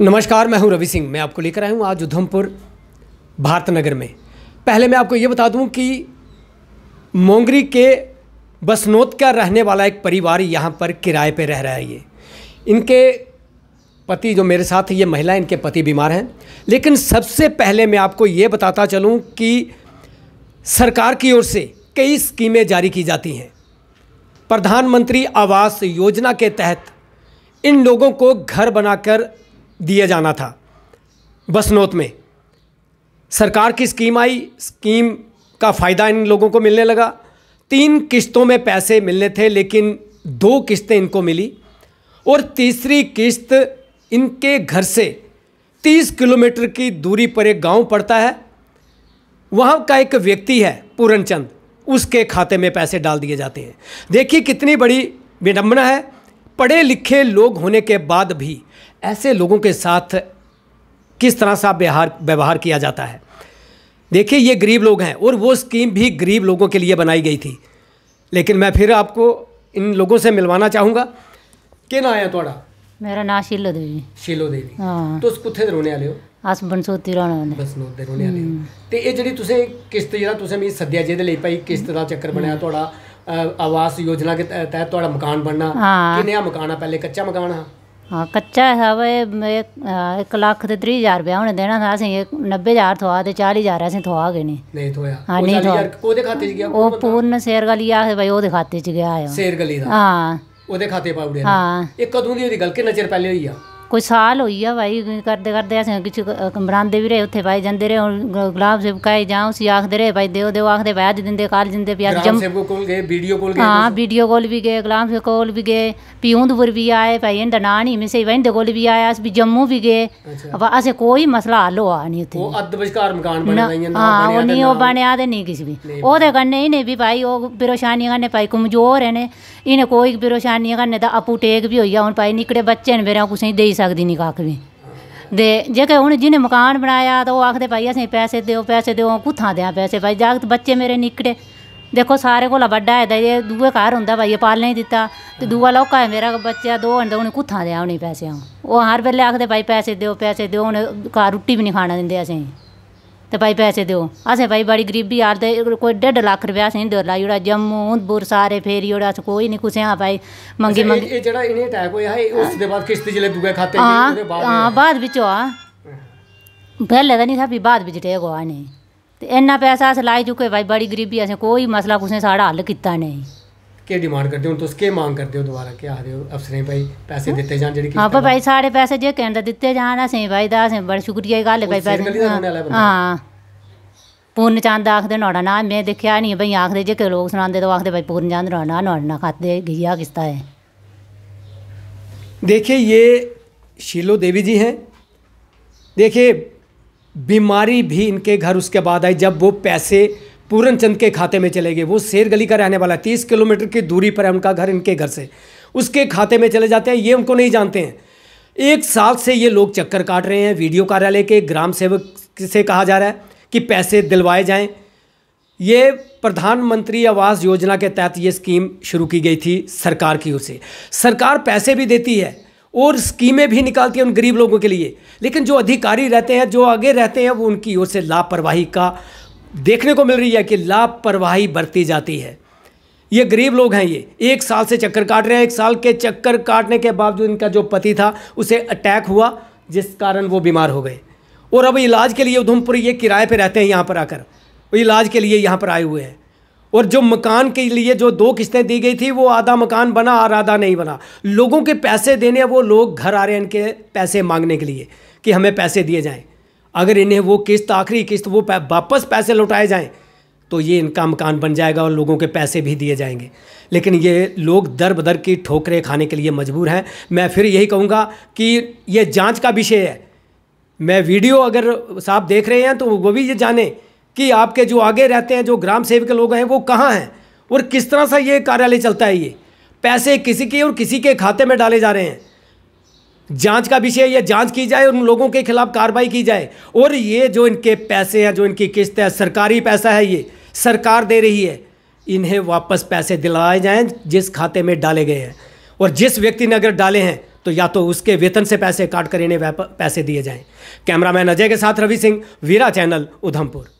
नमस्कार मैं हूं रवि सिंह मैं आपको लेकर आया हूं आज उधमपुर भारत नगर में पहले मैं आपको ये बता दूं कि मोंगरी के बसनोत का रहने वाला एक परिवार यहाँ पर किराए पे रह रहा है ये इनके पति जो मेरे साथ ये महिला इनके पति बीमार हैं लेकिन सबसे पहले मैं आपको ये बताता चलूँ कि सरकार की ओर से कई स्कीमें जारी की जाती हैं प्रधानमंत्री आवास योजना के तहत इन लोगों को घर बनाकर दिया जाना था बसनोत में सरकार की स्कीम आई स्कीम का फ़ायदा इन लोगों को मिलने लगा तीन किस्तों में पैसे मिलने थे लेकिन दो किस्तें इनको मिली और तीसरी किस्त इनके घर से 30 किलोमीटर की दूरी पर एक गांव पड़ता है वहाँ का एक व्यक्ति है पूरनचंद चंद उसके खाते में पैसे डाल दिए जाते हैं देखिए कितनी बड़ी विडम्बना है पढ़े लिखे लोग होने के बाद भी ऐसे लोगों के साथ किस तरह सा व्यवहार व्यवहार किया जाता है देखिए ये गरीब लोग हैं और वो स्कीम भी गरीब लोगों के लिए बनाई गई थी लेकिन मैं फिर आपको इन लोगों से मिलवाना चाहूँगा के ना आया थोड़ा मेरा नाम शीलो देवी शीलो देवी हाँ। तो उस कुत्ते रोने वाले हो अस बनसोती रौह्ने आह्ले बनसोती रौह्ने आह्ले हो हम्म। ते ये जेह्ड़ी तुसे किस्त जेह्ड़ा तुसे मिगी सद्देआ जेदे ले पाई किस्त दा चक्कर बनेआ थोड़ा हम्म। ਆਵਾਸ ਯੋਜਨਾ ਦੇ ਤਹਿਤ ਤੁਹਾਡਾ ਮਕਾਨ ਬਣਨਾ ਕਿੰਨੇ कि नया मकान ਪਹਿਲੇ ਕੱਚਾ कच्चा मकान ਹਾਂ ਕੱਚਾ ਹੈ ਵੇ 1 ਲੱਖ ਤੇ 30000 ਰੁਪਏ ਹੁਣ ਦੇਣਾ ਸੀ ਅਸੀਂ 90000 ਥਵਾ ਤੇ 40000 ਅਸੀਂ ਥਵਾ ਗਏ ਨਹੀਂ ਨਹੀਂ ਥੋਇਆ ਹਾਂ ਨਹੀਂ ਥੋਇਆ ਉਹਦੇ ਖਾਤੇ 'ਚ ਗਿਆ ਉਹ ਪੂਰਨ ਸ਼ੇਰ ਗਲੀ ਆ ਬਈ ਉਹਦੇ ਖਾਤੇ 'ਚ ਗਿਆ ਆ ਸ਼ੇਰ ਗਲੀ ਦਾ ਹਾਂ ਉਹਦੇ ਖਾਤੇ ਪਾਉੜੇ ਹਾਂ ਇਹ ਕਦੋਂ ਦੀ ਉਹਦੀ ਗੱਲ ਕਿੰਨਾ ਚਿਰ ਪਹਿਲੇ ਹੋਈ ਆ ਕੋਈ ਸਾਲ ਹੋਈ ਆ ਭਾਈ ਕਰਦੇ ਕਰਦੇ ਅਸੀਂ ਕਿਛ ਬਣਾਉਂਦੇ ਵੀ ਰਹੇ ਉੱਥੇ ਭਾਈ ਜਾਂਦੇ ਰਹੇ ਗੁਲਾਬ ਸੇਵਕਾਏ ਜਾਂ ਉਸ ਆਖਦੇ ਰਹੇ ਭਾਈ ਦਿਓ ਦਿਓ ਆਖਦੇ ਭਾਈ ਅੱਜ ਦਿੰਦੇ ਕੱਲ ਦਿੰਦੇ ਵੀ ਅੱਜ ਜਮ ਕੋਲ ਗਏ ਵੀਡੀਓ ਕੋਲ ਗਏ ਹਾਂ ਵੀਡੀਓ ਕੋਲ ਵੀ ਗਏ ਗੁਲਾਬ ਸੇਵਕ ਕੋਲ ਵੀ ਗਏ ਪਿਉਂਦਪੁਰ ਵੀ ਆਏ ਭਾਈ ਇਹਦਾ ਨਾਂ ਨਹੀਂ ਮੈਂ ਸਹੀ ਵੰਦੇ ਕੋਲ ਵੀ ਆਇਆ ਅਸ ਵੀ ਜੰਮੂ ਵੀ ਗਏ ਅਸੀਂ ਕੋਈ ਮਸਲਾ ਹੱਲ ਆ ਨਹੀਂ ਉੱਥੇ ਉਹ ਅੱਧ ਵਿਚਕਾਰ ਮਕਾਨ ਬਣ ਗਈਆਂ ਨਾ ਹਾਂ ਉਹ ਨਹੀਂ ਉਹ ਬਣਿਆ ਤੇ ਨਹੀਂ ਕਿਸੇ ਵੀ ਉਹਦੇ ਕੰਨੇ ਹੀ ਨਹੀਂ ਵੀ ਭਾਈ ਉਹ ਪਰੇਸ਼ਾਨੀਆਂ ਕੰਨੇ ਭਾਈ ਕਮਜ਼ੋਰ ਨੇ ਇਹਨੇ ਕੋਈ ਪਰੇਸ਼ਾਨੀਆਂ ਕਰਨੇ ਦਾ ਆਪੂ ਟੇਕ ਵੀ ਹੋਈਆ ਹੁਣ ਪਾਈ ਨਿਕੜੇ ਬੱਚੇ ਨੇ ਮੇਰਾ ਕੁਛ ਨਹੀਂ ਦੇ सकदी नी कक्ख बी ते जेह्के उ'नें जि'नें मकान बनाया तो ओह् आखदे भाई असेंगी पैसे देओ पैसे देओ कुत्थां देआं पैसे भाई जागत बच्चे मेरे निक्कड़े दिक्खो सारें कोला बड्डा ऐ ते एह् घर होंदा भाई पालने दिता तो ते दूआ लौह्का ऐ मेरा बच्चा दो न ते उ'नें कुत्थां देआं उ'नेंगी पैसे अ'ऊं हर बेल्लै आखदे भाई पैसे देओ पैसे देओ उ'नें घर रुट्टी बी नी खाना दिंदे असेंगी तो भाई पैसे दो असें भाई बड़ी गरीबी यार ते कोई डेढ लक्ख रपेआ असें लाई ओड़ा जम्मू उधमपुर सारे फेरी ओड़े अस कोई नहीं कुसै हां भाई मंगी अच्छा, मंगी एह् जेह्ड़ा इनें अटैक होया हा उसदे बाद किश्त जेल्लै दुए खाते हां हां बाद बिच होआ पैह्ले ते निं था फ्ही बाद बिच अटैक होआ इनें ते इन्ना पैसा अस लाई चुके भाई बड़ी गरीबी असें कोई मसला कुसै साढ़ा हल कीता नेईं केह् डिमांड करदे हून तुस केह् मांग करदे ओ दोबारा केह् आखदे ओ अफसरें भाई पैसे दित्ते जान जेह्ड़ी हां पर भाई साढ़े पैसे जेह्के न दित्ते जान असेंगी भाई तां असें बड़ी शुक्रिया गल्ल भाई पैसे हां हाँ। पूर्ण चंद आखदे नुहाड़ा ना में दिक्खेआ निं भाई आखदे जेह्के लोक सनांदे ते ओह् आखदे भाई पूर्ण चंद नुहाड़ा नांऽ नुहाड़ा नांऽ खाते घिया किस्ता है देखिए ये शीलो देवी जी हैं देखिए बीमारी भी इनके घर उसके बाद आई जब वो पैसे पूरन चंद के खाते में चले गए वो शेर गली का रहने वाला है तीस किलोमीटर की दूरी पर है उनका घर इनके घर से उसके खाते में चले जाते हैं ये उनको नहीं जानते हैं एक साल से ये लोग चक्कर काट रहे हैं वीडियो कार्यालय के ग्राम सेवक से कहा जा रहा है कि पैसे दिलवाए जाएं ये प्रधानमंत्री आवास योजना के तहत ये स्कीम शुरू की गई थी सरकार की ओर से सरकार पैसे भी देती है और स्कीमें भी निकालती है उन गरीब लोगों के लिए लेकिन जो अधिकारी रहते हैं जो आगे रहते हैं वो उनकी ओर से लापरवाही का देखने को मिल रही है कि लापरवाही बरती जाती है ये गरीब लोग हैं ये एक साल से चक्कर काट रहे हैं एक साल के चक्कर काटने के बावजूद इनका जो पति था उसे अटैक हुआ जिस कारण वो बीमार हो गए और अब इलाज के लिए उधमपुर ये किराए पे रहते हैं यहाँ पर आकर इलाज के लिए यहाँ पर आए हुए हैं और जो मकान के लिए जो दो किस्तें दी गई थी वो आधा मकान बना और आधा नहीं बना लोगों के पैसे देने वो लोग घर आ रहे हैं इनके पैसे मांगने के लिए कि हमें पैसे दिए जाएँ अगर इन्हें वो किस्त आखिरी किस्त वो वापस पैसे लौटाए जाएँ तो ये इनका मकान बन जाएगा और लोगों के पैसे भी दिए जाएंगे लेकिन ये लोग दर बदर की ठोकरें खाने के लिए मजबूर हैं मैं फिर यही कहूँगा कि ये जांच का विषय है मैं वीडियो अगर साहब देख रहे हैं तो वो भी ये जाने कि आपके जो आगे रहते हैं जो ग्राम सेवक लोग हैं वो कहाँ हैं और किस तरह से ये कार्यालय चलता है ये पैसे किसी के और किसी के खाते में डाले जा रहे हैं जांच का विषय यह जांच की जाए और उन लोगों के खिलाफ कार्रवाई की जाए और ये जो इनके पैसे हैं जो इनकी किस्त है सरकारी पैसा है ये सरकार दे रही है इन्हें वापस पैसे दिलाए जाएं जिस खाते में डाले गए हैं और जिस व्यक्ति ने अगर डाले हैं तो या तो उसके वेतन से पैसे काट कर इन्हें पैसे दिए जाएँ कैमरामैन अजय के साथ रवि सिंह वीरा चैनल उधमपुर